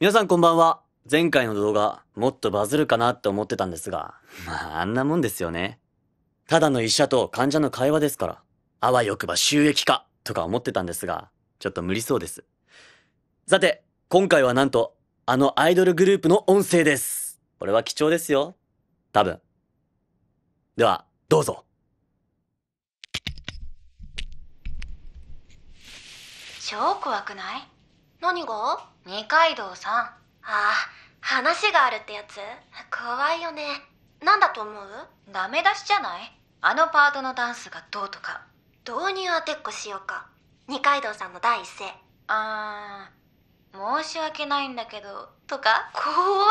皆さんこんばんは。前回の動画、もっとバズるかなって思ってたんですが、まああんなもんですよね。ただの医者と患者の会話ですから、あわよくば収益化とか思ってたんですが、ちょっと無理そうです。さて、今回はなんと、あのアイドルグループの音声です。これは貴重ですよ。多分。では、どうぞ。超怖くない何が二階堂さんああ話があるってやつ怖いよね何だと思うダメ出しじゃないあのパートのダンスがどうとか導入当てっこしようか二階堂さんの第一声あー申し訳ないんだけどとか怖っ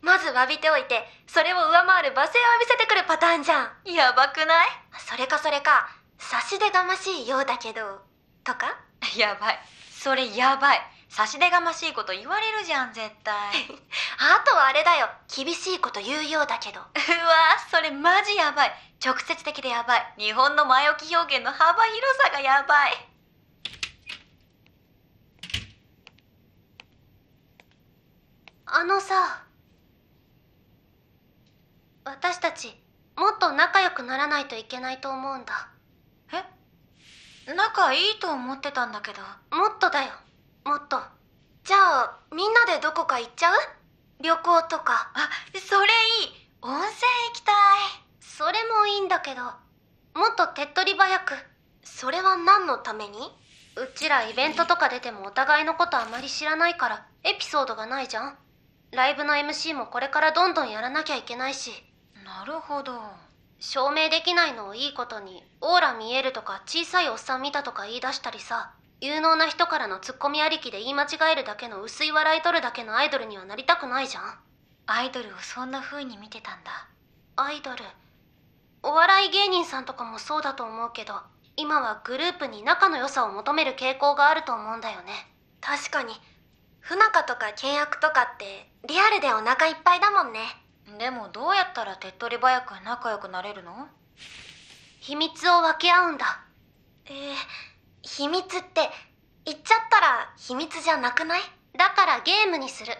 まず詫びておいてそれを上回る罵声を浴びせてくるパターンじゃんやばくないそれかそれか差し出がましいようだけどとかやばいそれやばい差し出がましいこと言われるじゃん絶対 あとはあれだよ厳しいこと言うようだけど うわそれマジやばい直接的でやばい日本の前置き表現の幅広さがやばいあのさ私たちもっと仲良くならないといけないと思うんだえ仲いいと思ってたんだけどもっとだよもっとじゃあみんなでどこか行っちゃう旅行とかあそれいい温泉行きたいそれもいいんだけどもっと手っ取り早くそれは何のためにうちらイベントとか出てもお互いのことあまり知らないからエピソードがないじゃんライブの MC もこれからどんどんやらなきゃいけないしなるほど証明できないのをいいことにオーラ見えるとか小さいおっさん見たとか言い出したりさ有能な人からのツッコミありきで言い間違えるだけの薄い笑い取るだけのアイドルにはなりたくないじゃんアイドルをそんな風に見てたんだアイドルお笑い芸人さんとかもそうだと思うけど今はグループに仲の良さを求める傾向があると思うんだよね確かに不仲とか契約とかってリアルでお腹いっぱいだもんねでもどうやったら手っ取り早く仲良くなれるの秘密を分け合うんだえー秘密って言っちゃったら秘密じゃなくないだからゲームにする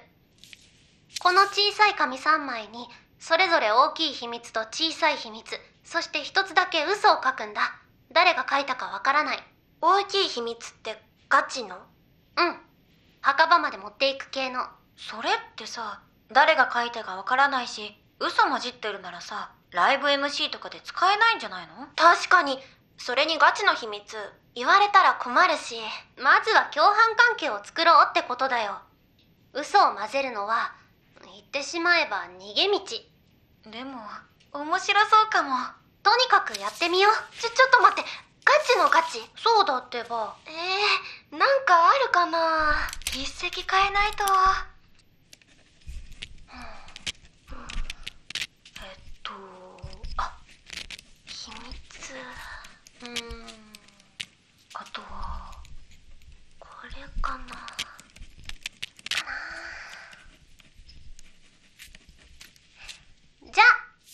この小さい紙3枚にそれぞれ大きい秘密と小さい秘密そして一つだけ嘘を書くんだ誰が書いたかわからない大きい秘密ってガチのうん墓場まで持っていく系のそれってさ誰が書いたかわからないし嘘混じってるならさライブ MC とかで使えないんじゃないの確かにそれにガチの秘密言われたら困るしまずは共犯関係を作ろうってことだよ嘘を混ぜるのは言ってしまえば逃げ道でも面白そうかもとにかくやってみようちょちょっと待ってガチのガチそうだってばえー、なんかあるかな一石変えないと。かなじゃあ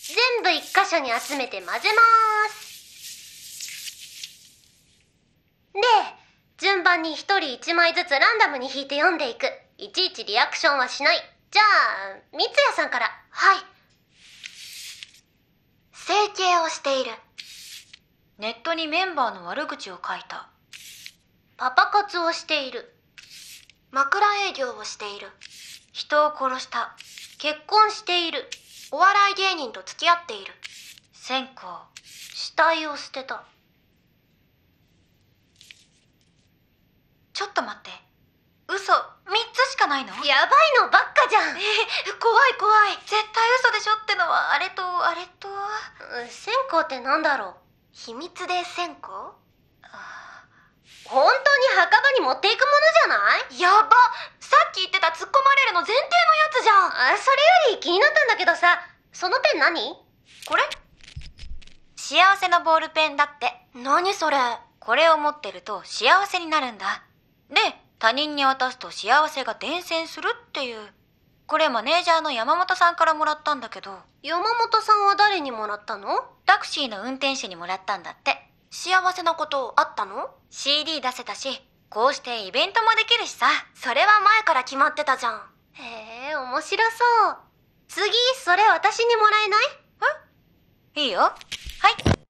全部一箇所に集めて混ぜまーすで順番に1人1枚ずつランダムに引いて読んでいくいちいちリアクションはしないじゃあ三ツ矢さんからはい整形をしているネットにメンバーの悪口を書いたパパ活をしている枕営業をしている人を殺した結婚しているお笑い芸人と付き合っている線香死体を捨てたちょっと待って嘘3つしかないのやばいのばっかじゃん、えー、怖い怖い絶対嘘でしょってのはあれとあれと、線香ってなんだろう秘密で線香あ本当に墓場に持っていくものじゃないやばさっき言ってた突っ込まれるの前提のやつじゃんそれより気になったんだけどさそのペン何これ幸せのボールペンだって何それこれを持ってると幸せになるんだで他人に渡すと幸せが伝染するっていうこれマネージャーの山本さんからもらったんだけど山本さんは誰にもらったのタクシーの運転手にもらったんだって幸せなことあったの ?CD 出せたし、こうしてイベントもできるしさ。それは前から決まってたじゃん。へえ、面白そう。次、それ私にもらえないえいいよ。はい。